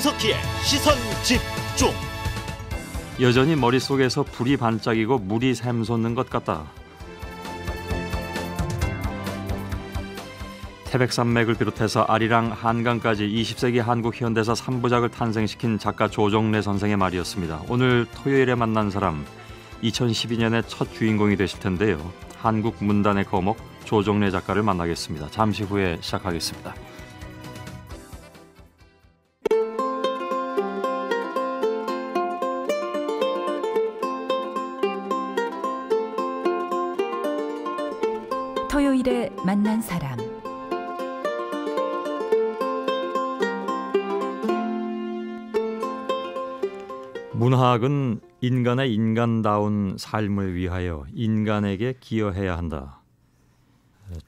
손석희의 시선 집중. 여전히 머릿속에서 불이 반짝이고 물이 샘솟는 것 같다. 태백산맥을 비롯해서 아리랑 한강까지 20세기 한국 현대사 3부작을 탄생시킨 작가 조정래 선생의 말이었습니다. 오늘 토요일에 만난 사람 2012년의 첫 주인공이 되실 텐데요. 한국 문단의 거목 조정래 작가를 만나겠습니다. 잠시 후에 시작하겠습니다. 만난 사람 문학은 인간의 인간다운 삶을 위하여 인간에게 기여해야 한다.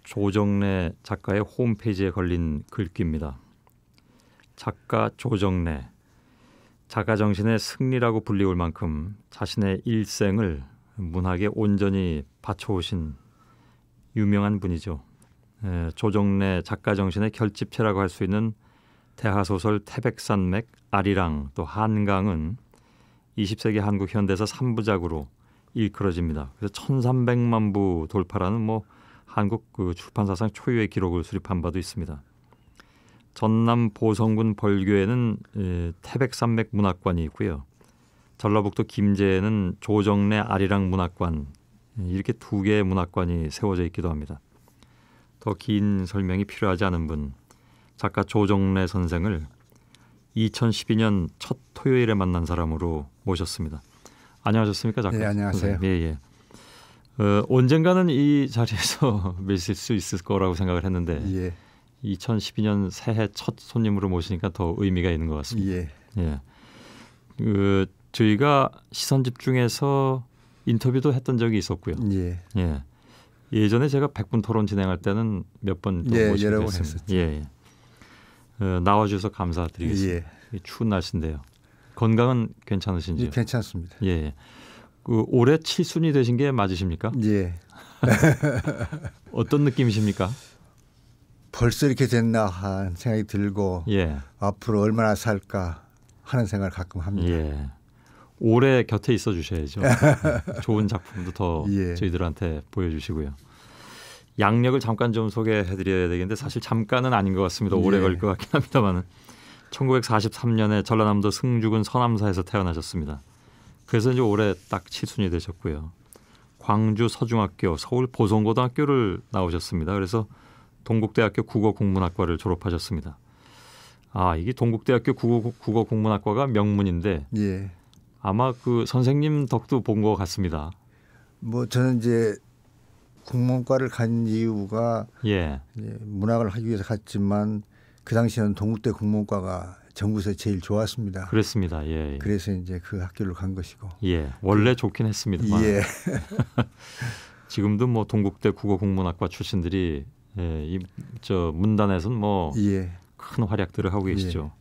조정래 작가의 홈페이지에 걸린 글귀입니다. 작가 조정래 작가 정신의 승리라고 불리울 만큼 자신의 일생을 문학에 온전히 바쳐오신 유명한 분이죠. 예, 조정래 작가 정신의 결집체라고 할 수 있는 대하 소설 태백산맥, 아리랑 또 한강은 20세기 한국 현대사 3부작으로 일컬어집니다. 그래서 1,300만 부 돌파라는 뭐 한국 그 출판사상 초유의 기록을 수립한 바도 있습니다. 전남 보성군 벌교에는 예, 태백산맥 문학관이 있고요. 전라북도 김제에는 조정래 아리랑 문학관 이렇게 두 개의 문학관이 세워져 있기도 합니다. 더 긴 설명이 필요하지 않은 분, 작가 조정래 선생을 2012년 첫 토요일에 만난 사람으로 모셨습니다. 안녕하셨습니까, 작가? 네, 안녕하세요. 선생님. 예, 예. 어, 언젠가는 이 자리에서 뵐실 수 있을 거라고 생각을 했는데 예. 2012년 새해 첫 손님으로 모시니까 더 의미가 있는 것 같습니다. 예. 예. 그 저희가 시선 집중해서 인터뷰도 했던 적이 있었고요. 예. 예. 예전에 제가 백분 토론 진행할 때는 몇번 예, 모시게 됐습니 예, 예. 어, 나와주셔서 감사드리겠습니다. 예. 추운 날씨인데요. 건강은 괜찮으신지요? 예, 괜찮습니다. 예, 예. 그 올해 칠순이 되신 게 맞으십니까? 예. 어떤 느낌이십니까? 벌써 이렇게 됐나 하는 생각이 들고 예. 앞으로 얼마나 살까 하는 생각을 가끔 합니다. 예. 오래 곁에 있어 주셔야죠. 좋은 작품도 더 예. 저희들한테 보여주시고요. 양력을 잠깐 좀 소개해드려야 되겠는데 사실 잠깐은 아닌 것 같습니다. 오래 예. 걸릴 것 같긴 합니다만은 1943년에 전라남도 승주군 서남사에서 태어나셨습니다. 그래서 이제 올해 딱 칠순이 되셨고요. 광주 서중학교, 서울 보성고등학교를 나오셨습니다. 그래서 동국대학교 국어국문학과를 졸업하셨습니다. 아 이게 동국대학교 국어, 국어국문학과가 명문인데 예. 아마 그 선생님 덕도 본 것 같습니다. 뭐 저는 이제 국문과를 간 이유가 예. 문학을 하기 위해서 갔지만 그 당시에는 동국대 국문과가 전국에서 제일 좋았습니다. 그렇습니다. 예, 예, 그래서 이제 그 학교를 간 것이고. 예. 원래 좋긴 했습니다만. 예. 지금도 뭐 동국대 국어국문학과 출신들이 예, 이 저 문단에서는 뭐큰 예. 활약들을 하고 예. 계시죠.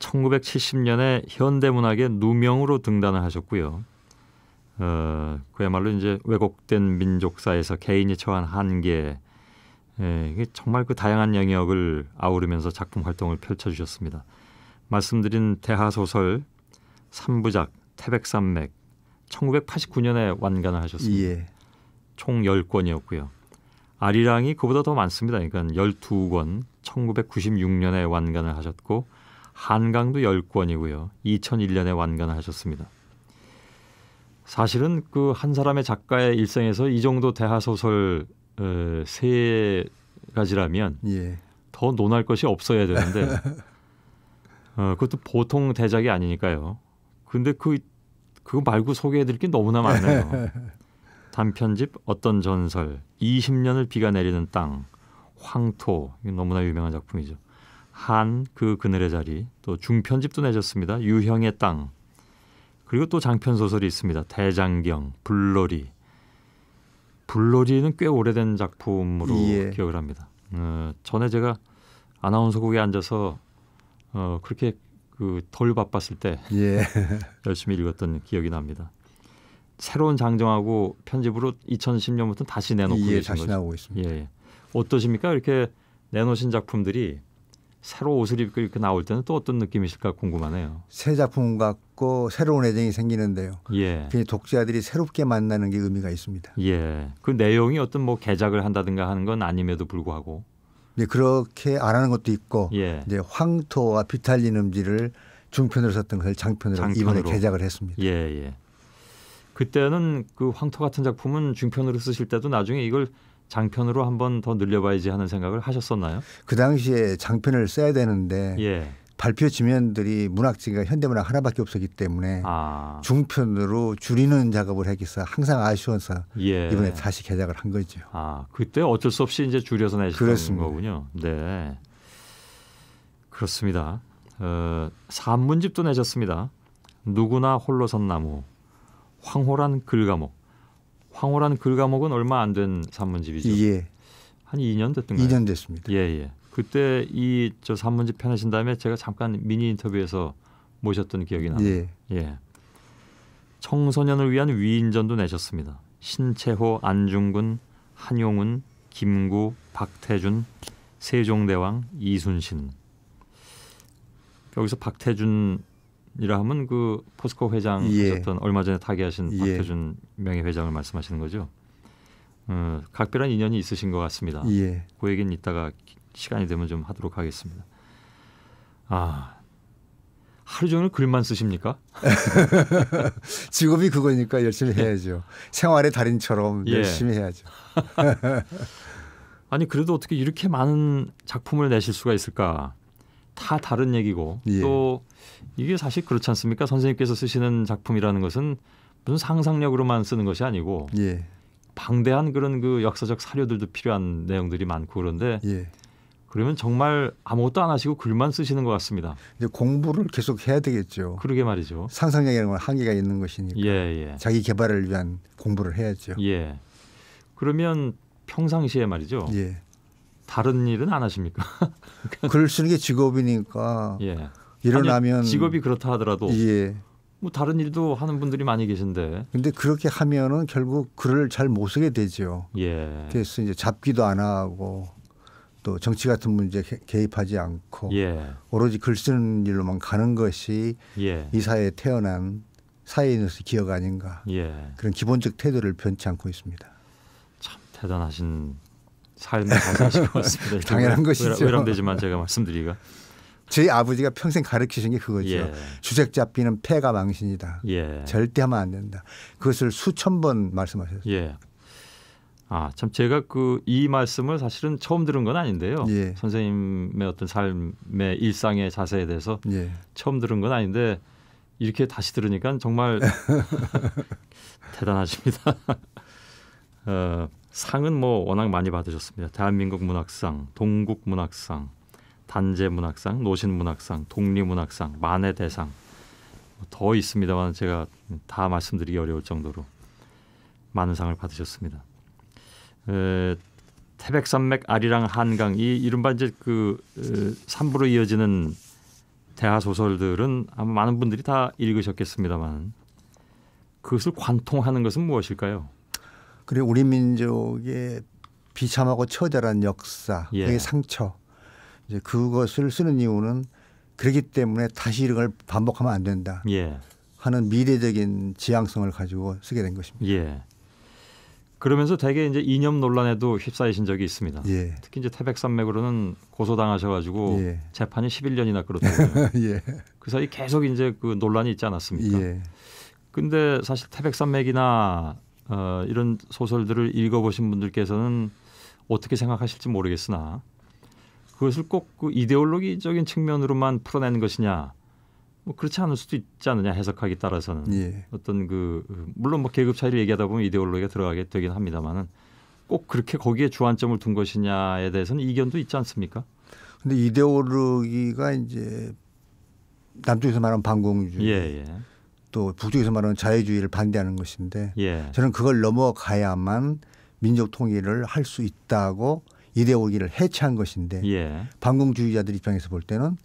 1970년에 현대문학의 누명으로 등단을 하셨고요. 어, 그야말로 이제 왜곡된 민족사에서 개인이 처한 한계, 예, 정말 그 다양한 영역을 아우르면서 작품 활동을 펼쳐주셨습니다. 말씀드린 대하소설 3부작 태백산맥 1989년에 완간을 하셨습니다. 예. 총 10권이었고요. 아리랑이 그보다 더 많습니다. 그러니까 12권 1996년에 완간을 하셨고 한강도 10권이고요. 2001년에 완간하셨습니다. 사실은 그 한 사람의 작가의 일생에서 이 정도 대하 소설 어, 세 가지라면 예. 더 논할 것이 없어야 되는데 어, 그것도 보통 대작이 아니니까요. 근데 그 그거 말고 소개해드릴 게 너무나 많아요. 단편집 어떤 전설, 20년을 비가 내리는 땅, 황토 너무나 유명한 작품이죠. 한그 그늘의 자리 또 중편집도 내셨습니다. 유형의 땅 그리고 또 장편 소설이 있습니다. 대장경, 불놀이. 불놀이는 꽤 오래된 작품으로 예. 기억을 합니다. 어, 전에 제가 아나운서국에 앉아서 어, 그렇게 그덜 바빴을 때 예. 열심히 읽었던 기억이 납니다. 새로운 장정하고 편집으로 2010년부터 다시 내놓고 예, 계신 다시 거죠. 나오고 있습니다. 예. 예. 어떠십니까? 이렇게 내놓으신 작품들이 새로 옷을 입고 이렇게 나올 때는 또 어떤 느낌이실까 궁금하네요. 새 작품 같고 새로운 애정이 생기는데요. 예. 그 독자들이 새롭게 만나는 게 의미가 있습니다. 예. 그 내용이 어떤 뭐 개작을 한다든가 하는 건 아님에도 불구하고. 네, 그렇게 안 하는 것도 있고 예. 이제 황토와 비탈리음질을 중편으로 썼던 것을 장편으로, 장편으로. 이번에 개작을 했습니다. 예, 예. 그때는 그 황토 같은 작품은 중편으로 쓰실 때도 나중에 이걸 장편으로 한 번 더 늘려봐야지 하는 생각을 하셨었나요? 그 당시에 장편을 써야 되는데 예. 발표 지면들이 문학지가 현대문학 하나밖에 없었기 때문에 아. 중편으로 줄이는 작업을 했기서 항상 아쉬워서 예. 이번에 다시 개작을 한 거죠. 아 그때 어쩔 수 없이 이제 줄여서 내셨던 거군요. 네, 그렇습니다. 어, 산문집도 내셨습니다. 누구나 홀로 선 나무, 황홀한 글과목 황홀한 글과목은 얼마 안 된 산문집이죠. 예. 한 2년 됐던가요? 2년 됐습니다. 예, 예. 그때 이저 산문집 펴내신 다음에 제가 잠깐 미니 인터뷰에서 모셨던 기억이 나요 예. 예. 청소년을 위한 위인전도 내셨습니다. 신채호, 안중근, 한용운, 김구, 박태준, 세종대왕, 이순신. 여기서 박태준 이라 하면 그 포스코 회장 예. 하셨던 예. 얼마 전에 타계하신 예. 박태준 명예회장을 말씀하시는 거죠. 어, 각별한 인연이 있으신 것 같습니다. 예. 그 얘기는 이따가 시간이 되면 좀 하도록 하겠습니다. 아 하루 종일 글만 쓰십니까? 직업이 그거니까 열심히 해야죠. 생활의 달인처럼 예. 열심히 해야죠. 아니 그래도 어떻게 이렇게 많은 작품을 내실 수가 있을까? 다 다른 얘기고 또 이게 사실 그렇지 않습니까? 선생님께서 쓰시는 작품이라는 것은 무슨 상상력으로만 쓰는 것이 아니고 예. 방대한 그런 그 역사적 사료들도 필요한 내용들이 많고 그런데 예. 그러면 정말 아무것도 안 하시고 글만 쓰시는 것 같습니다. 이제 공부를 계속 해야 되겠죠. 그러게 말이죠. 상상력이라는 건 한계가 있는 것이니까 예, 예. 자기 개발을 위한 공부를 해야죠. 예. 그러면 평상시에 말이죠. 예. 다른 일은 안하십니까글 쓰는 게 직업이니까 예. 일어나면 직업이 그렇다 하더라도 예. 뭐 다른 일도 하는 분들이 많이 계신데. 근데 그렇게 하면은 결국 글을 잘 못 쓰게 되죠. 예. 그래서 이제 잡기도 안 하고 또 정치 같은 문제 개입하지 않고 예. 오로지 글 쓰는 일로만 가는 것이 예. 이 사회에 태어난 사회인으로서 기억 아닌가 예. 그런 기본적 태도를 변치 않고 있습니다. 참 대단하신 삶을 사시는 것 같습니다. 당연한 것이죠. 외람되지만 제가 말씀드리기가. 저희 아버지가 평생 가르치신 게 그거죠. 예. 주색 잡기는 폐가 망신이다. 예. 절대 하면 안 된다. 그것을 수천 번 말씀하셨어요. 예. 아, 참 제가 그 이 말씀을 사실은 처음 들은 건 아닌데요. 예. 선생님의 어떤 삶의 일상의 자세에 대해서 예. 처음 들은 건 아닌데 이렇게 다시 들으니까 정말 대단하십니다. 어, 상은 뭐 워낙 많이 받으셨습니다. 대한민국 문학상, 동국 문학상, 단재문학상, 노신문학상, 독립문학상, 만해대상 뭐 더 있습니다만 제가 다 말씀드리기 어려울 정도로 많은 상을 받으셨습니다. 에, 태백산맥 아리랑 한강 이 이른바 이제 그 삼부로 이어지는 대하 소설들은 아마 많은 분들이 다 읽으셨겠습니다만 그것을 관통하는 것은 무엇일까요? 그리고 우리 민족의 비참하고 처절한 역사, 예. 그의 상처 이제 그것을 쓰는 이유는 그렇기 때문에 다시 이걸 반복하면 안 된다 예. 하는 미래적인 지향성을 가지고 쓰게 된 것입니다. 예. 그러면서 대개 이제 이념 논란에도 휩싸이신 적이 있습니다. 예. 특히 이제 태백산맥으로는 고소당하셔가지고 예. 재판이 11년이나 끌었다고요. 예. 그 사이 계속 이제 그 논란이 있지 않았습니까? 예. 근데 사실 태백산맥이나 어, 이런 소설들을 읽어보신 분들께서는 어떻게 생각하실지 모르겠으나 그것을 꼭그 이데올로기적인 측면으로만 풀어내는 것이냐 뭐 그렇지 않을 수도 있지 않느냐 해석하기 따라서는 예. 어떤 그 물론 뭐 계급 차이를 얘기하다 보면 이데올로기가 들어가게 되긴 합니다만은 꼭 그렇게 거기에 주안점을 둔 것이냐에 대해서는 이견도 있지 않습니까? 근데 이데올로기가 이제 남쪽에서 말하는 반공주의 예, 예. 또 북쪽에서 말하는 자유주의를 반대하는 것인데 예. 저는 그걸 넘어가야만 민족 통일을 할 수 있다고 이데올기를 해체한 것인데 예. 반공주의자들 입장에서 볼 때는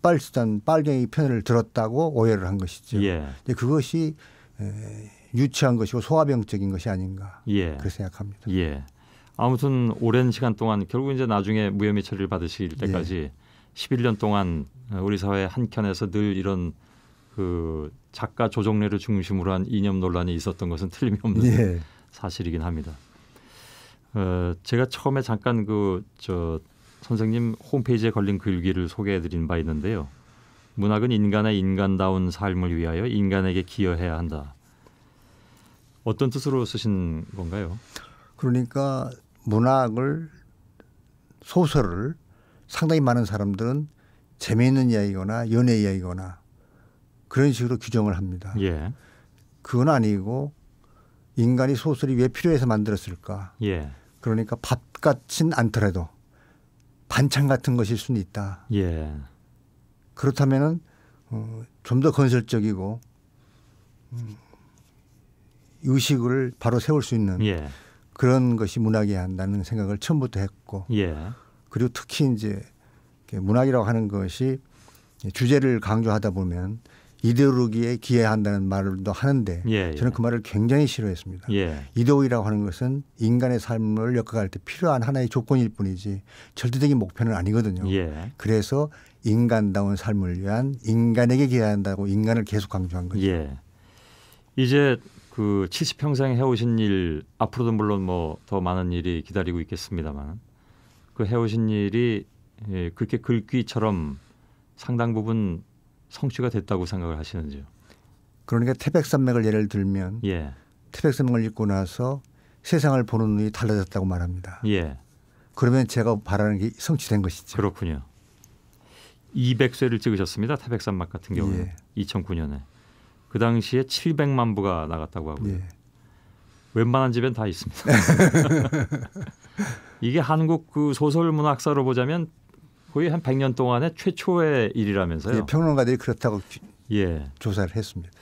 빨수단 빨갱이 편을 들었다고 오해를 한 것이죠. 예. 근데 그것이 유치한 것이고 소화병적인 것이 아닌가 예. 그 생각합니다. 예. 아무튼 오랜 시간 동안 결국 이제 나중에 무혐의 처리를 받으실 예. 때까지 11년 동안 우리 사회 한 켠에서 늘 이런 그 작가 조정래를 중심으로 한 이념 논란이 있었던 것은 틀림없는 이 예. 사실이긴 합니다. 어, 제가 처음에 잠깐 그 저 선생님 홈페이지에 걸린 글귀를 소개해드린 바 있는데요. 문학은 인간의 인간다운 삶을 위하여 인간에게 기여해야 한다. 어떤 뜻으로 쓰신 건가요? 그러니까 문학을 소설을 상당히 많은 사람들은 재미있는 이야기거나 연애 이야기거나 그런 식으로 규정을 합니다. 예. 그건 아니고 인간이 소설이 왜 필요해서 만들었을까? 예. 그러니까 밥 같진 않더라도 반찬 같은 것일 수는 있다. 예. 그렇다면은 어, 좀 더 건설적이고 음, 의식을 바로 세울 수 있는 예. 그런 것이 문학이야 한다는 생각을 처음부터 했고 예. 그리고 특히 이제 문학이라고 하는 것이 주제를 강조하다 보면 이데올로기에 기여한다는 말도 하는데 예, 예. 저는 그 말을 굉장히 싫어했습니다. 예. 이데올이라고 하는 것은 인간의 삶을 엮어갈 때 필요한 하나의 조건일 뿐이지 절대적인 목표는 아니거든요. 예. 그래서 인간다운 삶을 위한 인간에게 기여한다고 인간을 계속 강조한 거죠. 예. 이제 그 70평생 해오신 일 앞으로도 물론 뭐 더 많은 일이 기다리고 있겠습니다만 그 해오신 일이 예, 그렇게 글귀처럼 상당 부분 성취가 됐다고 생각을 하시는지요? 그러니까 태백산맥을 예를 들면 예. 태백산맥을 읽고 나서 세상을 보는 눈이 달라졌다고 말합니다. 예. 그러면 제가 바라는 게 성취된 것이죠. 그렇군요. 200쇄를 찍으셨습니다. 태백산맥 같은 경우는 예. 2009년에 그 당시에 700만 부가 나갔다고 하고요. 예. 웬만한 집엔 다 있습니다. 이게 한국 그 소설 문학사로 보자면 거의 한 100년 동안의 최초의 일이라면서요. 예, 평론가들이 그렇다고 예. 조사를 했습니다.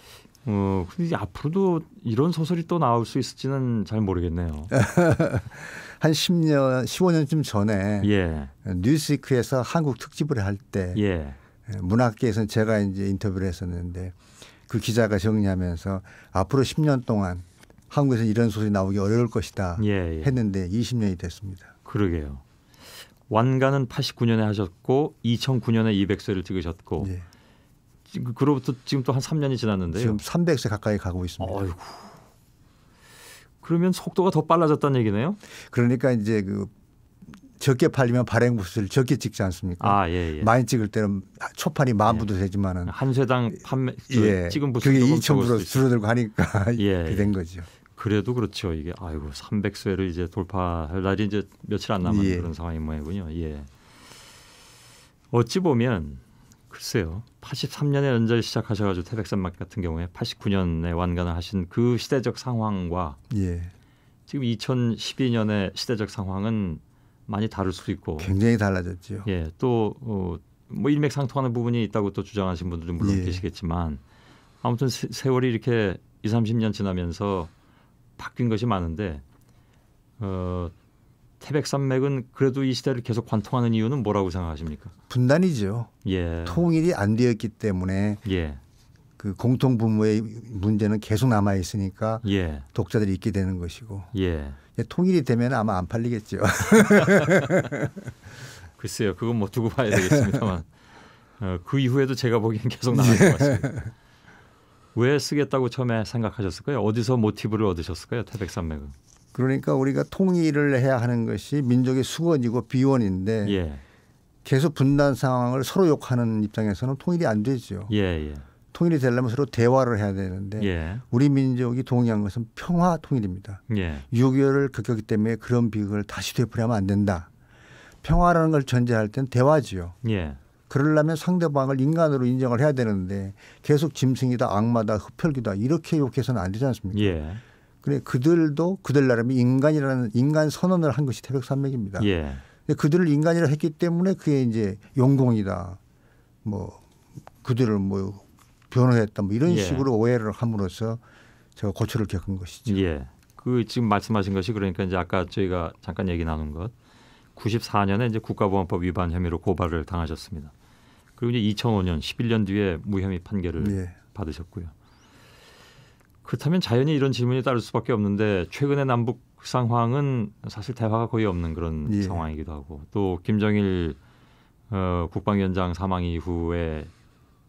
어, 근데 앞으로도 이런 소설이 또 나올 수 있을지는 잘 모르겠네요. 한 10년, 15년쯤 전에 예. 뉴스위크에서 한국 특집을 할때 예. 문학계에서는 제가 이제 인터뷰를 했었는데 그 기자가 정리하면서 앞으로 10년 동안 한국에서 이런 소설이 나오기 어려울 것이다 예, 예. 했는데 20년이 됐습니다. 그러게요. 완가는 89년에 하셨고 2009년에 200세를 찍으셨고 네. 그로부터 지금 또 한 3년이 지났는데요. 지금 300세 가까이 가고 있습니다. 어휴. 그러면 속도가 더 빨라졌다는 얘기네요. 그러니까 이제 그 적게 팔리면 발행 부수를 적게 찍지 않습니까? 아, 예, 예. 많이 찍을 때는 초판이 만 부도 예. 되지만은 한 세당 판매 그 예. 찍은 부수 그게 2천 부로 줄어들고 하니까 예, 예. 된 거죠. 그래도 그렇죠. 이게 아이고 300세를 이제 돌파할 날이 이제 며칠 안 남은 예. 그런 상황인 모양이군요. 예. 어찌 보면 글쎄요. 83년에 연재를 시작하셔가지고 태백산맥 같은 경우에 89년에 완간을 하신 그 시대적 상황과 예. 지금 2012년의 시대적 상황은 많이 다를 수도 있고 굉장히 달라졌죠. 예, 또뭐 어, 뭐 일맥상통하는 부분이 있다고 또 주장하신 분들도 물론 예. 계시겠지만 아무튼 세, 세월이 이렇게 2, 30년 지나면서 바뀐 것이 많은데 어, 태백산맥은 그래도 이 시대를 계속 관통하는 이유는 뭐라고 생각하십니까? 분단이죠. 예. 통일이 안 되었기 때문에 예. 그 공통 부모의 문제는 계속 남아 있으니까 예. 독자들이 있게 되는 것이고 예. 통일이 되면 아마 안 팔리겠죠. 글쎄요, 그건 뭐 두고 봐야 되겠습니다만 어, 그 이후에도 제가 보기엔 계속 나갈 것 같습니다. 왜 쓰겠다고 처음에 생각하셨을까요? 어디서 모티브를 얻으셨을까요? 태백산맥은. 그러니까 우리가 통일을 해야 하는 것이 민족의 수건이고 비원인데 예. 계속 분단 상황을 서로 욕하는 입장에서는 통일이 안 되죠. 예, 예. 통일이 되려면 서로 대화를 해야 되는데 예. 우리 민족이 동의한 것은 평화 통일입니다. 예. 6.25를 겪었기 때문에 그런 비극을 다시 되풀이하면 안 된다. 평화라는 걸 전제할 때는 대화지요. 예. 그러려면 상대방을 인간으로 인정을 해야 되는데 계속 짐승이다, 악마다, 흡혈귀다 이렇게 욕해서는 안 되지 않습니까? 예. 그래 그들도 그들 나름 인간이라는 인간 선언을 한 것이 태백 산맥입니다. 예. 그들을 인간이라 했기 때문에 그게 이제 용공이다. 뭐 그들을 뭐 변호했다 뭐 이런 예. 식으로 오해를 함으로써 제가 고초를 겪은 것이죠. 예. 그 지금 말씀하신 것이 그러니까 이제 아까 저희가 잠깐 얘기 나눈 것 94년에 이제 국가보안법 위반 혐의로 고발을 당하셨습니다. 그리고 이제 2005년 11년 뒤에 무혐의 판결을 예. 받으셨고요. 그렇다면 자연히 이런 질문이 따를 수밖에 없는데 최근에 남북 상황은 사실 대화가 거의 없는 그런 예. 상황이기도 하고 또 김정일 어, 국방위원장 사망 이후에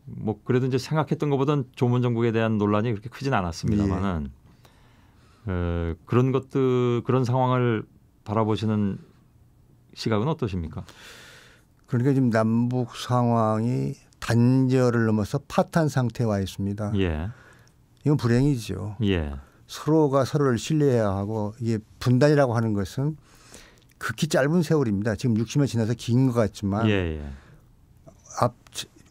뭐 그래도 이제 생각했던 것보다는 조문 정국에 대한 논란이 그렇게 크진 않았습니다만은 예. 어, 그런 것들 그런 상황을 바라보시는 시각은 어떠십니까? 그러니까 지금 남북 상황이 단절을 넘어서 파탄 상태에 와 있습니다. 예. 이건 불행이죠. 예. 서로가 서로를 신뢰해야 하고 이게 분단이라고 하는 것은 극히 짧은 세월입니다. 지금 60년 지나서 긴 것 같지만 예, 예, 앞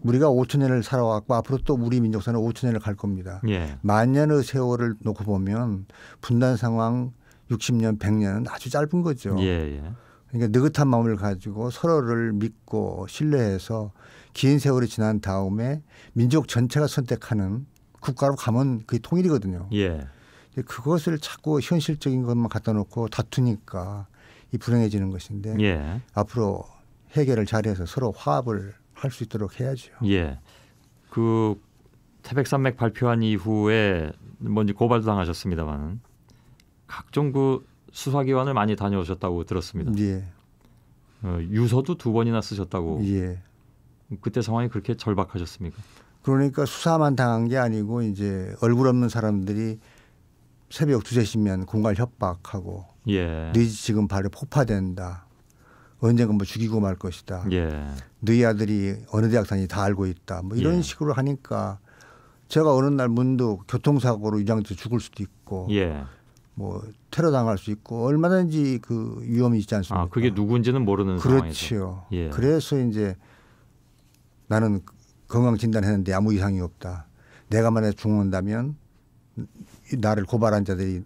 우리가 5천 년을 살아왔고 앞으로 또 우리 민족사는 5천 년을 갈 겁니다. 예. 만 년의 세월을 놓고 보면 분단 상황 60년, 100년은 아주 짧은 거죠. 예, 그러니까 느긋한 마음을 가지고 서로를 믿고 신뢰해서 긴 세월이 지난 다음에 민족 전체가 선택하는 국가로 가면 그게 통일이거든요. 예. 그것을 자꾸 현실적인 것만 갖다 놓고 다투니까 이 불행해지는 것인데 예. 앞으로 해결을 잘해서 서로 화합을 할 수 있도록 해야죠. 예. 그 태백산맥 발표한 이후에 뭔지 뭐 고발도 당하셨습니다만 각종 그 수사기관을 많이 다녀오셨다고 들었습니다. 예. 어, 유서도 두 번이나 쓰셨다고. 예. 그때 상황이 그렇게 절박하셨습니까? 그러니까 수사만 당한 게 아니고 이제 얼굴 없는 사람들이 새벽 두세 시면 공갈 협박하고 예. 너희 네 지금 발에 폭파된다. 언젠가 뭐 죽이고 말 것이다. 예. 너희 아들이 어느 대학 다니 다 알고 있다. 뭐 예. 이런 예. 식으로 하니까 제가 어느 날 문득 교통사고로 위장돼 죽을 수도 있고 예. 뭐 테러 당할 수 있고 얼마든지 그 위험이 있지 않습니까? 아, 그게 누군지는 모르는 그렇지요. 상황에서. 예. 그래서 이제 나는 건강 진단했는데 아무 이상이 없다. 내가 만약 죽는다면 나를 고발한 자들이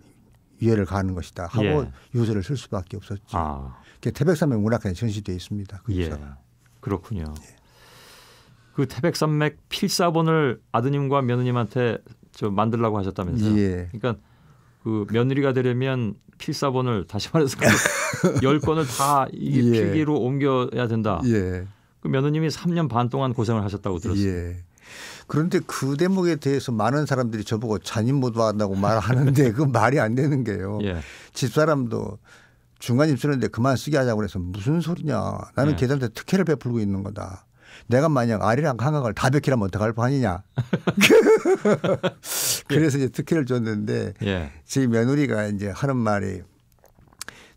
위해를 가하는 것이다 하고 예. 유서를 쓸 수밖에 없었지 아. 그게 태백산맥 문학관에 전시돼 있습니다. 그유 예. 그렇군요. 예. 그 태백산맥 필사본을 아드님과 며느님한테 저 만들라고 하셨다면서요? 예. 그러니까 그 며느리가 되려면 필사본을 다시 말해서 그 열 권을 다 예. 필기로 옮겨야 된다. 예. 그 며느님이 3년 반 동안 고생을 하셨다고 들었어요. 예. 그런데 그 대목에 대해서 많은 사람들이 저보고 잔인모도한다고 말하는데 그 말이 안 되는 게요. 예. 집사람도 중간 입쓰는데 그만 쓰게 하자고 그래서 무슨 소리냐. 나는 예. 걔들한테 특혜를 베풀고 있는 거다. 내가 만약 아리랑 한강을 다 백히라면 어떡할 판이냐. 예. 그래서 이제 특혜를 줬는데 예. 저희 며느리가 이제 하는 말이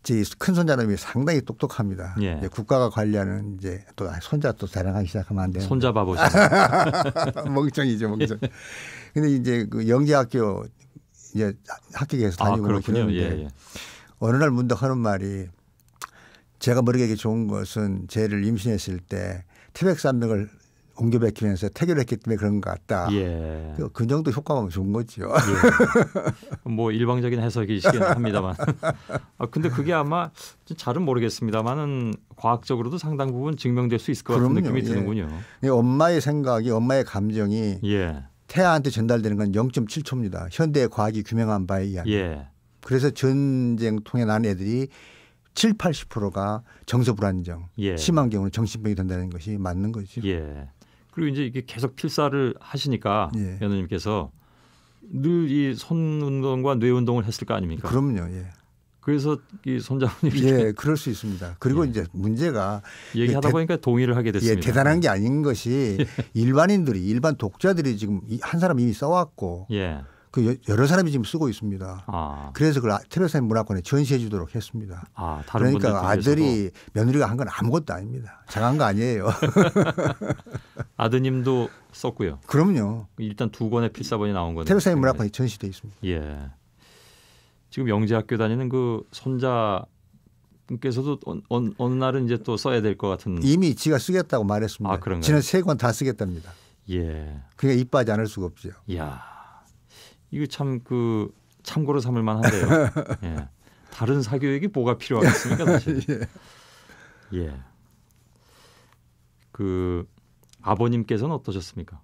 저큰 손자놈이 상당히 똑똑합니다. 예. 이제 국가가 관리하는 이제 또 아, 손자 또 자랑하기 시작하면 안 되는. 손자 바보죠. 멍청이죠, 멍청. 예. 근데 이제 그 영재학교 이제 학교에서 아, 다니고 아, 그러는데 예, 예. 어느 날 문득 하는 말이 제가 모르게 좋은 것은 쟤를 임신했을 때 태백 산맥을 옮겨 베끼면서 태결했기 때문에 그런 것 같다. 예. 그, 그 정도 효과가 좋은 거죠. 예. 뭐 일방적인 해석이시긴 합니다만. 아, 근데 그게 아마 잘은 모르겠습니다만은 과학적으로도 상당 부분 증명될 수 있을 것 그럼요. 같은 느낌이 예. 드는군요. 예, 엄마의 생각이 엄마의 감정이 예. 태아한테 전달되는 건 0.7초입니다. 현대 과학이 규명한 바에 의하면. 그래서 전쟁 통해 난 애들이 7, 8 0 프로가 정서 불안정, 예. 심한 경우는 정신병이 된다는 것이 맞는 거죠. 예. 그리고 이제 이게 계속 필사를 하시니까 예. 연우님께서 늘 이 손 운동과 뇌 운동을 했을 거 아닙니까? 그럼요. 예. 그래서 이 손자분이 예, 그럴 수 있습니다. 그리고 예. 이제 문제가 얘기하다 예, 대, 보니까 동의를 하게 됐습니다. 예, 대단한 게 예. 아닌 것이 일반인들이 일반 독자들이 지금 한 사람 이미 써왔고 예. 그 여러 사람이 지금 쓰고 있습니다. 아. 그래서 그걸 아, 테레사 문화권에 전시해 주도록 했습니다. 아, 그러니까 아들이 며느리가 한 건 아무것도 아닙니다. 잘한 거 아니에요. 아드님도 썼고요. 그럼요. 일단 두 권의 필사본이 나온 거네요. 테레사 네. 문화권에 전시돼 있습니다. 예. 지금 영재학교 다니는 그 손자 께서도 어느, 날은 이제 또 써야 될 것 같은 이미 지가 쓰겠다고 말했습니다. 아, 그런가요? 지난 세권 다 쓰겠답니다. 예. 그러니까 이빠지 않을 수가 없죠. 야. 이거 참그 참고로 삼을 만한데요. 예. 다른 사교육이 뭐가 필요하겠습니까 사실. 예. 예. 그 아버님께서는 어떠셨습니까?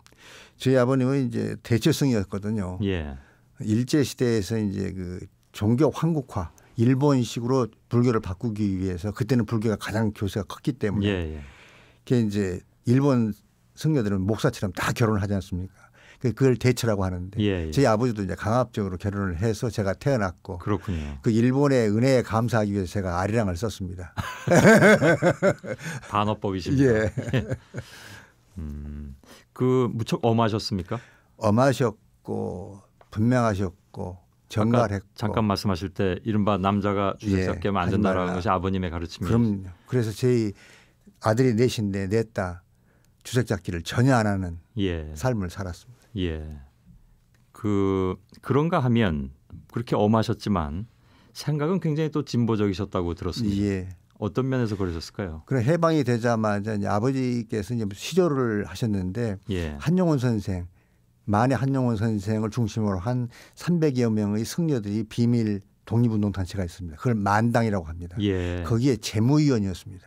저희 아버님은 이제 대체성이었거든요. 예. 일제 시대에서 이제 그 종교 황국화 일본식으로 불교를 바꾸기 위해서 그때는 불교가 가장 교세가 컸기 때문에 예, 예. 그게 이제 일본 승려들은 목사처럼 다 결혼하지 않습니까? 그, 그걸 대처라고 하는데 예, 예. 저희 아버지도 이제 강압적으로 결혼을 해서 제가 태어났고 그렇군요. 그 일본의 은혜에 감사하기 위해서 제가 아리랑을 썼습니다. 반어법이십니다. 예. 음, 그 무척 엄하셨습니까? 엄하셨고 분명하셨고 정갈했고 잠깐 말씀하실 때 이른바 남자가 주접잡게 하면 다라는 것이 아버님의 가르침이었죠. 그럼 그래서 저희 아들이 넷인데 냈다 주색잡기를 전혀 안 하는 예. 삶을 살았습니다. 예. 그 그런가 하면 그렇게 엄하셨지만 생각은 굉장히 또 진보적이셨다고 들었습니다. 예. 어떤 면에서 그러셨을까요? 그래 해방이 되자마자 이제 아버지께서 이제 시조를 하셨는데 예. 한용운 선생 만에 한용운 선생을 중심으로 한 300여 명의 승려들이 비밀 독립운동 단체가 있습니다. 그걸 만당이라고 합니다. 예. 거기에 재무위원이었습니다.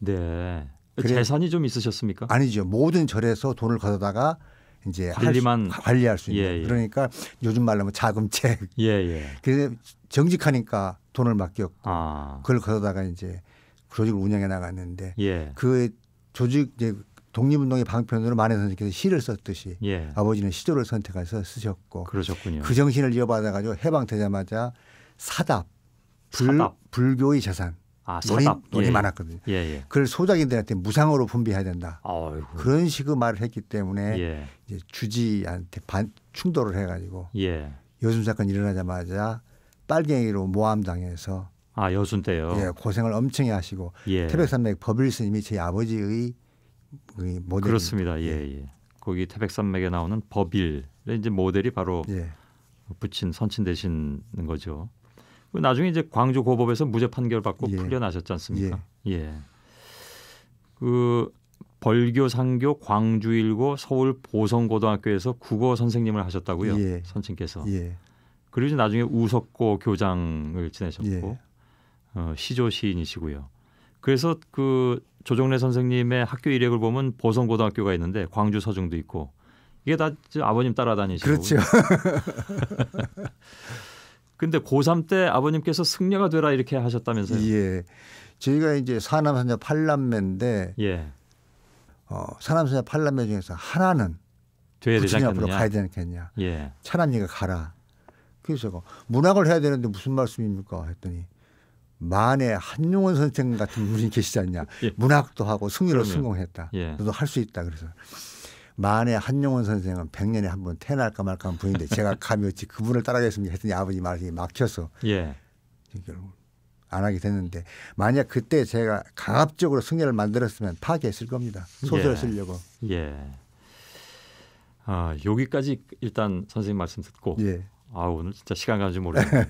네. 그래, 재산이 좀 있으셨습니까? 아니죠. 모든 절에서 돈을 걷어다가 이제 관리만 수, 관리할 수 있는 예, 예. 그러니까 요즘 말로 하면 자금책. 예, 예. 그래서 정직하니까 돈을 맡겼고 아. 그걸 거다가 이제 조직을 운영해 나갔는데 예. 그 조직 이제 독립운동의 방편으로 만해 선생께서 시를 썼듯이 예. 아버지는 시조를 선택해서 쓰셨고 그러셨군요. 그 정신을 이어받아 가지고 해방되자마자 사답, 불, 사답. 불교의 재산 아, 논이, 논이 예. 많았거든요. 예, 예. 그걸 소작인들한테 무상으로 분배해야 된다. 아이고. 그런 식의 말을 했기 때문에 예. 이제 주지한테 반 충돌을 해가지고 예. 여순 사건 일어나자마자 빨갱이로 모함당해서 아 여순 때요. 예, 고생을 엄청 하시고 예. 태백산맥 버블스님이 제 아버지의 그 모델 그렇습니다. 예, 예. 거기 태백산맥에 나오는 버빌 이제 모델이 바로 붙인 선친 되시는 거죠. 그 나중에 이제 광주 고법에서 무죄 판결 받고 예. 풀려나셨지 않습니까? 예. 예. 그 벌교 상교 광주일고 서울 보성고등학교에서 국어 선생님을 하셨다고요, 예. 선친께서. 예. 그리고 나중에 우석고 교장을 지내셨고 예. 어, 시조 시인이시고요. 그래서 그 조정래 선생님의 학교 이력을 보면 보성고등학교가 있는데 광주 서중도 있고 이게 다 아버님 따라다니시고 그렇죠. 근데 고3 때 아버님께서 승려가 되라 이렇게 하셨다면서요? 예. 저희가 이제 사남사녀 8남매인데 예. 어, 사남사녀 8남매 중에서 하나는 부처님 앞으로 가야 되지 않겠냐. 예. 차남이가 가라. 그래서 문학을 해야 되는데 무슨 말씀입니까 했더니 만에 한용원 선생 같은 분이 계시지 않냐. 예. 문학도 하고 승려로 성공했다. 예. 너도 할 수 있다. 그래서 만에 한용운 선생은 100년에 한 번 태어날까 말까 한 분인데 제가 감히 어찌 그분을 따라가겠습니까 했더니 아버지 말이 막혀서 예. 결국 안 하게 됐는데 만약 그때 제가 강압적으로 승려를 만들었으면 파괴했을 겁니다. 소설을 예. 쓰려고. 예. 아, 여기까지 일단 선생님 말씀 듣고 예. 아 오늘 진짜 시간 가는 줄 모르겠네요.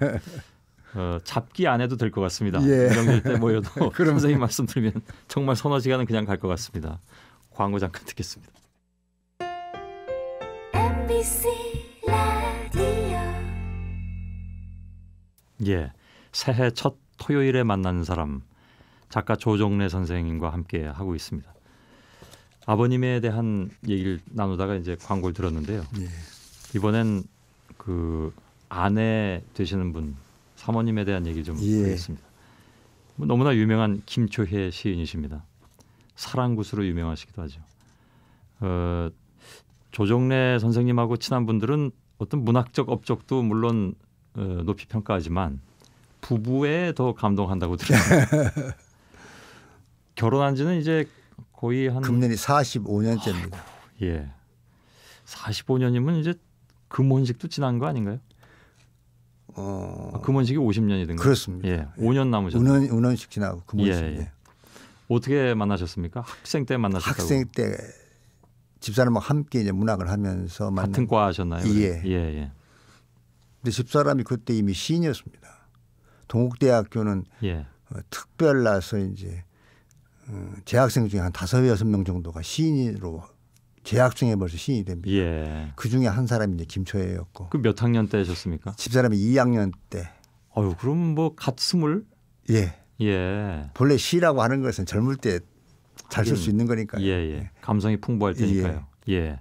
어, 잡기 안 해도 될 것 같습니다. 예. 명절 때 모여도 선생님 말씀 들으면 정말 서너 시간은 그냥 갈 것 같습니다. 광고 잠깐 듣겠습니다. MBC 라디오 예, 새해 첫 토요일에 만난 사람 작가 조정래 선생님과 함께 하고 있습니다. 아버님에 대한 얘기를 나누다가 이제 광고를 들었는데요. 예. 이번엔 그 아내 되시는 분 사모님에 대한 얘기 좀 예. 하겠습니다. 뭐 너무나 유명한 김초혜 시인이십니다. 사랑구수로 유명하시기도 하죠. 어, 조정래 선생님하고 친한 분들은 어떤 문학적 업적도 물론 어, 높이 평가하지만 부부에 더 감동한다고 들었어요. 결혼한 지는 이제 거의 한 금년이 45년째입니다. 아이고, 예. 45년이면 이제 금혼식도 지난 거 아닌가요? 어... 아, 금혼식이 50년이 된 거예요. 그렇습니다. 예. 5년 남으셨어요 운원, 운원식 지나고 금혼식. 예, 예, 예. 어떻게 만나셨습니까? 학생 때 만나셨다고. 학생 때 집사람하고 함께 이제 문학을 하면서 같은 과 하셨나요? 예. 예, 예. 근데 집사람이 그때 이미 시인이었습니다. 동국대학교는 예. 어, 특별나서 이제 어, 재학생 중에 한 다섯 여섯 명 정도가 시인으로 재학 중에 벌써 시인이 됩니다. 예. 그 중에 한 사람이 이제 김초혜였고. 그몇 학년 때셨습니까? 집사람이 2학년 때. 어유 그럼 뭐갓 스물? 예. 예. 본래 시라고 하는 것은 젊을 때 잘쓸수 있는 거니까요. 예, 예. 예. 감성이 풍부할 예. 테니까요. 예.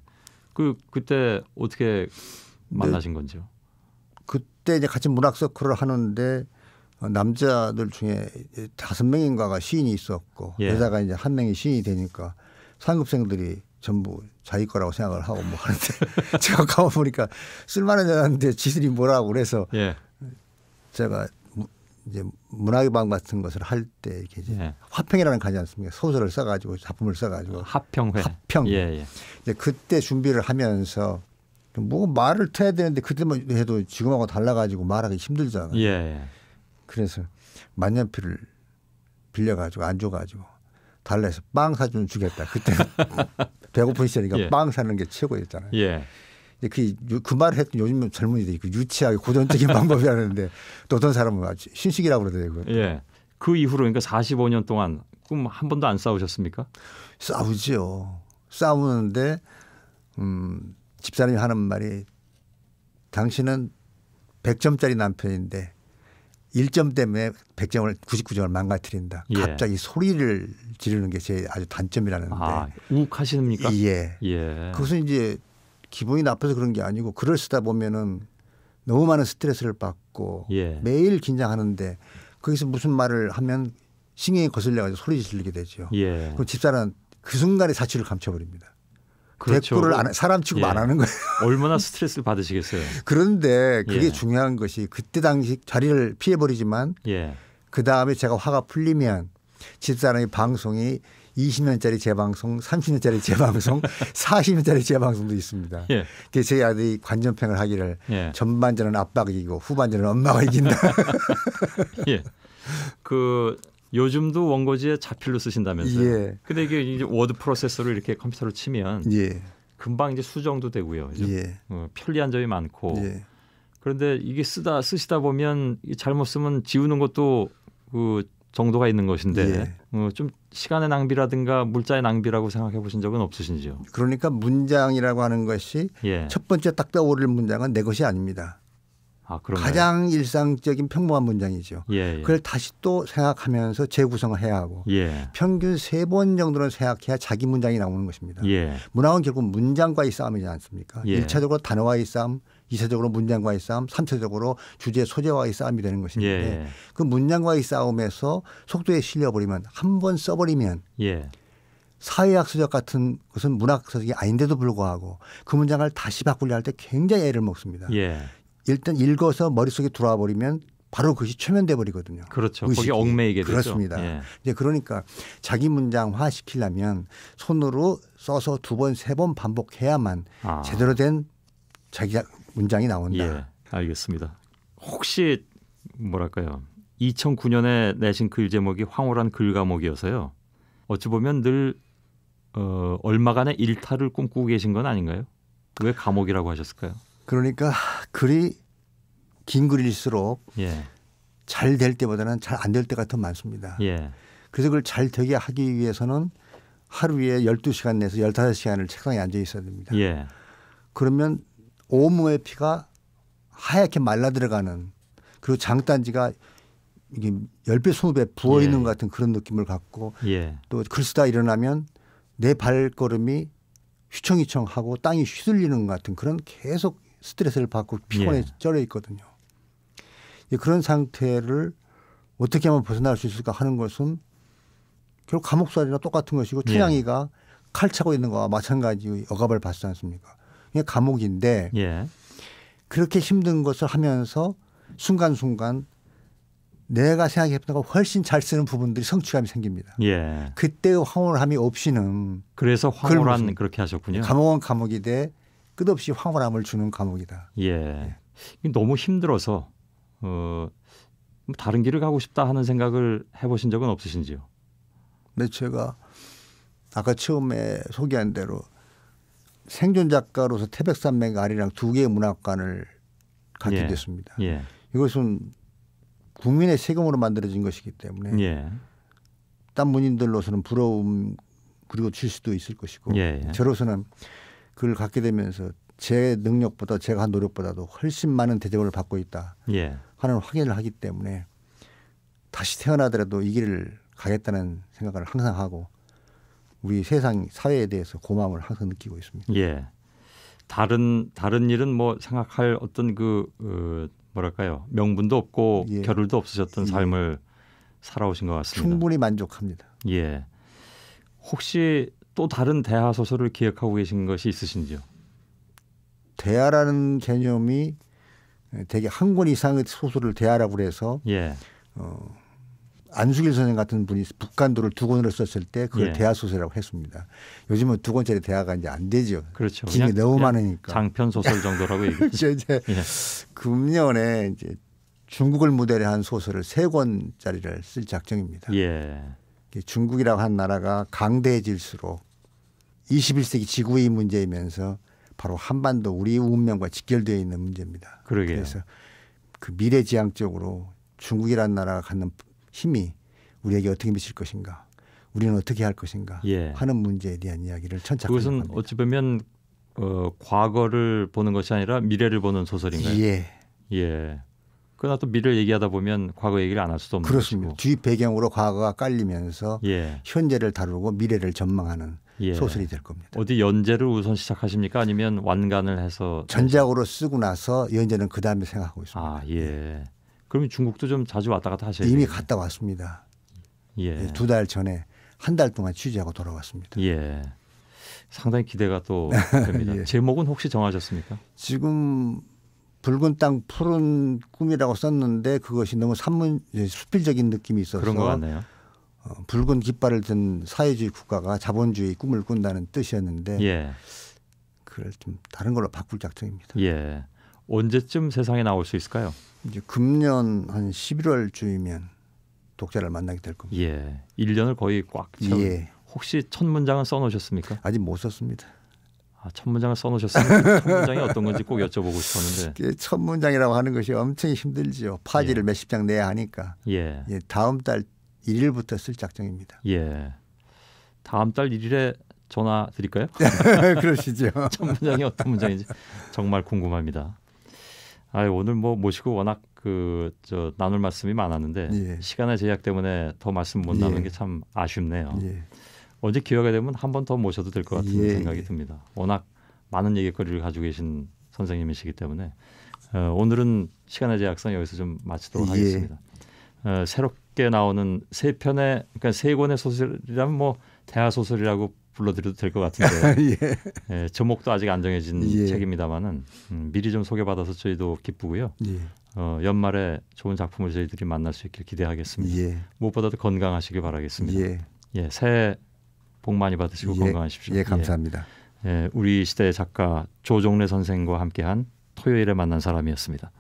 그 그때 어떻게 네. 만나신 건지요? 그때 이제 같이 문학 서클을 하는데 어, 남자들 중에 다섯 명인가가 시인이 있었고 예. 여자가 이제 한 명이 시인이 되니까 상급생들이 전부 자기 거라고 생각을 하고 뭐 하는데 제가 가 보니까 쓸만한 여자인데 지들이 뭐라고 그래서 예. 제가 이제 문학의방 같은 것을 할 때 이렇게 이제 예. 화평이라는 거 가지 않습니까? 소설을 써가지고 작품을 써가지고 화평회. 화평. 예, 예. 이제 그때 준비를 하면서 뭐 말을 터야 되는데 그때만 뭐 해도 지금하고 달라가지고 말하기 힘들잖아요. 예, 예. 그래서 만년필을 빌려가지고 안 줘가지고 달래서 빵 사주면 주겠다. 그때 배고픈 시절이니까 예. 빵 사는 게 최고였잖아요. 예. 그, 그 말을 했던 요즘 젊은이들이 그 유치하게 고전적인 방법이라는데 또 어떤 사람은 아주 신식이라고 그러더라고요. 예. 그 이후로 그러니까 45년 동안 꿈 한 번도 안 싸우셨습니까? 싸우지요. 싸우는데 음, 집사람이 하는 말이 당신은 100점짜리 남편인데 1점 때문에 100점을 99점을 망가뜨린다. 예. 갑자기 소리를 지르는 게 제 아주 단점이라는데. 아, 욱하시니까 예. 예. 그것은 이제 기분이 나빠서 그런 게 아니고 글을 쓰다 보면은 너무 많은 스트레스를 받고 예. 매일 긴장하는데 거기서 무슨 말을 하면 신경이 거슬려 가지고 소리 지르게 되죠. 예. 그럼 집사는 그 순간에 사치를 감춰버립니다. 그렇죠. 대꾸를 안, 사람 치고 예. 안 하는 거예요. 얼마나 스트레스를 받으시겠어요. 그런데 그게 예. 중요한 것이 그때 당시 자리를 피해버리지만 예. 그 다음에 제가 화가 풀리면 집사람이 방송이 20년짜리 재방송, 30년짜리 재방송, 40년짜리 재방송도 있습니다. 예. 그래 아들이 관전평을 하기를 예. 전반전은 아빠가 이기고 후반전은 엄마가 이긴다. 예. 그 요즘도 원고지에 자필로 쓰신다면서요. 예. 근데 이게 이제 워드 프로세서로 이렇게 컴퓨터로 치면 예. 금방 이제 수정도 되고요. 예. 어, 편리한 점이 많고. 예. 그런데 이게 쓰다 쓰시다 보면 잘못 쓰면 지우는 것도 그 정도가 있는 것인데 예. 어, 좀 시간의 낭비라든가 물자의 낭비라고 생각해 보신 적은 없으신지요? 그러니까 문장이라고 하는 것이 예. 첫 번째 딱 떠오를 문장은 내 것이 아닙니다. 아, 가장 일상적인 평범한 문장이죠. 예, 예. 그걸 다시 또 생각하면서 재구성을 해야 하고 예. 평균 세 번 정도는 생각해야 자기 문장이 나오는 것입니다. 예. 문학은 결국 문장과의 싸움이지 않습니까? 예. 일차적으로 단어와의 싸움, 이세적으로 문장과의 싸움, 삼차적으로 주제 소재와의 싸움이 되는 것인데 예. 그 문장과의 싸움에서 속도에 실려버리면 한 번 써버리면 예. 사회학서적 같은 것은 문학서적이 아닌데도 불구하고 그 문장을 다시 바꾸려 할 때 굉장히 애를 먹습니다. 예. 일단 읽어서 머릿속에 들어와 버리면 바로 그것이 최면돼 버리거든요. 그렇죠. 의식이. 거기 얽매이게 되죠. 그렇습니다. 예. 이제 그러니까 자기 문장화 시키려면 손으로 써서 두 번, 세 번 반복해야만 아. 제대로 된 자기 문장이 나온다. 예, 알겠습니다. 혹시 뭐랄까요? 2009년에 내신 글 제목이 황홀한 글 감옥이어서요. 어찌 보면 늘 어, 얼마간의 일탈을 꿈꾸고 계신 건 아닌가요? 왜 감옥이라고 하셨을까요? 그러니까 글이 긴 글일수록 예. 잘 될 때보다는 잘 안 될 때가 더 많습니다. 예. 그래서 그걸 잘 되게 하기 위해서는 하루에 열두 시간 내서열다 시간을 책상에 앉아 있어야 됩니다. 예. 그러면 오무의 피가 하얗게 말라 들어가는 그리고 장단지가 이게 열배 스무 배 부어 있는 예. 것 같은 그런 느낌을 갖고 예. 또 글쓰다 일어나면 내 발걸음이 휘청휘청 하고 땅이 휘둘리는 것 같은 그런 계속 스트레스를 받고 피곤에 예. 쩔어 있거든요. 그런 상태를 어떻게 하면 벗어날 수 있을까 하는 것은 결국 감옥살이나 똑같은 것이고 예. 춘향이가 칼 차고 있는 거와 마찬가지 억압을 받지 않습니까? 그냥 예, 감옥인데 예. 그렇게 힘든 것을 하면서 순간순간 내가 생각했던 것 훨씬 잘 쓰는 부분들이 성취감이 생깁니다. 예. 그때의 황홀함이 없이는 그래서 황홀한 그렇게 하셨군요. 예, 감옥은 감옥이 돼 끝없이 황홀함을 주는 감옥이다. 예. 예. 너무 힘들어서 어, 뭐 다른 길을 가고 싶다 하는 생각을 해보신 적은 없으신지요? 네, 제가 아까 처음에 소개한 대로 생존 작가로서 태백산맥 아리랑 두 개의 문학관을 갖게 예. 됐습니다. 예. 이것은 국민의 세금으로 만들어진 것이기 때문에 예. 딴 문인들로서는 부러움 그리고 질수도 있을 것이고 예, 예 저로서는 그걸 갖게 되면서 제 능력보다 제가 한 노력보다도 훨씬 많은 대접을 받고 있다 예. 하는 확인을 하기 때문에 다시 태어나더라도 이 길을 가겠다는 생각을 항상 하고 우리 세상 사회에 대해서 고마움을 항상 느끼고 있습니다. 예. 다른 다른 일은 뭐 생각할 어떤 그 어, 뭐랄까요 명분도 없고 예. 결을도 없으셨던 예. 삶을 살아오신 것 같습니다. 충분히 만족합니다. 예. 혹시 또 다른 대하 소설을 기획하고 계신 것이 있으신지요? 대하라는 개념이 되게 한 권 이상의 소설을 대하라고 해서 예. 어, 안수길 선생 같은 분이 북한도를두 권으로 썼을 때 그걸 예. 대하 소설이라고 했습니다. 요즘은 두 권짜리 대하가 이제 안 되죠. 그렇죠. 짐이 너무 많으니까. 장편 소설 정도라고 얘기죠. 그렇죠, 이제 예. 금년에 이제 중국을 무대로 한 소설을 세 권짜리를 쓸 작정입니다. 예. 중국이라고 한 나라가 강대해질수록 21세기 지구의 문제이면서 바로 한반도 우리 운명과 직결되어 있는 문제입니다. 그러게요. 그래서 그 미래지향적으로 중국이라는 나라가 갖는 힘이 우리에게 어떻게 미칠 것인가, 우리는 어떻게 할 것인가 예. 하는 문제에 대한 이야기를 천착 그것은 합니다. 어찌 보면 어, 과거를 보는 것이 아니라 미래를 보는 소설인가요? 예. 예. 그러나 또 미래를 얘기하다 보면 과거 얘기를 안 할 수도 없는 그렇습니다. 것이고. 주입 배경으로 과거가 깔리면서 예. 현재를 다루고 미래를 전망하는 예. 소설이 될 겁니다. 어디 연재를 우선 시작하십니까? 아니면 완간을 해서 전작으로 쓰고 나서 연재는 그 다음에 생각하고 있습니다. 아 예. 그러면 중국도 좀 자주 왔다 갔다 하셔야 이미 되겠네 갔다 왔습니다. 예. 예 두달 전에 한 달 동안 취재하고 돌아왔습니다. 예. 상당히 기대가 또 됩니다. 예. 제목은 혹시 정하셨습니까? 지금 붉은 땅 푸른 꿈이라고 썼는데 그것이 너무 산문 수필적인 느낌이 있어서 그런 것 같네요. 어, 붉은 깃발을 든 사회주의 국가가 자본주의 꿈을 꾼다는 뜻이었는데 예. 그걸 좀 다른 걸로 바꿀 작정입니다. 예. 언제쯤 세상에 나올 수 있을까요? 이제 금년 한 11월 주이면 독자를 만나게 될 겁니다. 예. 1년을 거의 꽉 채운. 예. 혹시 첫 문장은 써 놓으셨습니까? 아직 못 썼습니다. 아, 첫 문장을 써 놓으셨습니까? 첫 문장이 어떤 건지 꼭 여쭤보고 싶었는데. 첫 문장이라고 하는 것이 엄청 힘들지요. 파지를 예. 몇십 장 내야 하니까. 예. 예. 다음 달 1일부터 쓸 작정입니다. 예. 다음 달 1일에 전화 드릴까요? 그러시죠. 첫 문장이 어떤 문장인지 정말 궁금합니다. 아, 오늘 뭐 모시고 워낙 그저 나눌 말씀이 많았는데 예. 시간의 제약 때문에 더 말씀 못 예. 나누는 예. 게참 아쉽네요. 예. 언제 기회가 되면 한 번 더 모셔도 될 것 같은 예. 생각이 듭니다. 워낙 많은 얘기거리를 가지고 계신 선생님이시기 때문에 어, 오늘은 시간의 제약상 여기서 좀 마치도록 예. 하겠습니다. 어, 새롭게 나오는 세 편의 그러니까 세 권의 소설이라면 뭐 대하 소설이라고 불러드려도 될 것 같은데 예. 예, 제목도 아직 안 정해진 예. 책입니다만은 음, 미리 좀 소개받아서 저희도 기쁘고요. 예. 어, 연말에 좋은 작품을 저희들이 만날 수 있길 기대하겠습니다. 예. 무엇보다도 건강하시길 바라겠습니다. 예. 예, 새해 복 많이 받으시고 건강하십시오. 예, 감사합니다. 우리 시대의 작가 조종래 선생과 함께한 토요일에 만난 사람이었습니다.